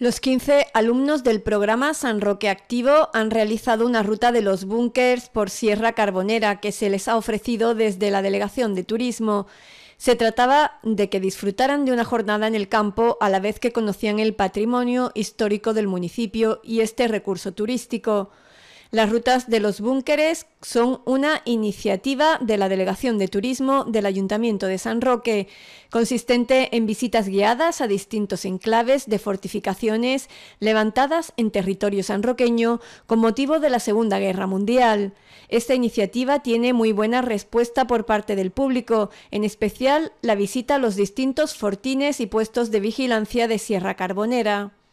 Los 15 alumnos del programa San Roque Activo han realizado una ruta de los búnkers por Sierra Carbonera que se les ha ofrecido desde la Delegación de Turismo. Se trataba de que disfrutaran de una jornada en el campo a la vez que conocían el patrimonio histórico del municipio y este recurso turístico. Las rutas de los búnkeres son una iniciativa de la Delegación de Turismo del Ayuntamiento de San Roque, consistente en visitas guiadas a distintos enclaves de fortificaciones levantadas en territorio sanroqueño con motivo de la Segunda Guerra Mundial. Esta iniciativa tiene muy buena respuesta por parte del público, en especial la visita a los distintos fortines y puestos de vigilancia de Sierra Carbonera.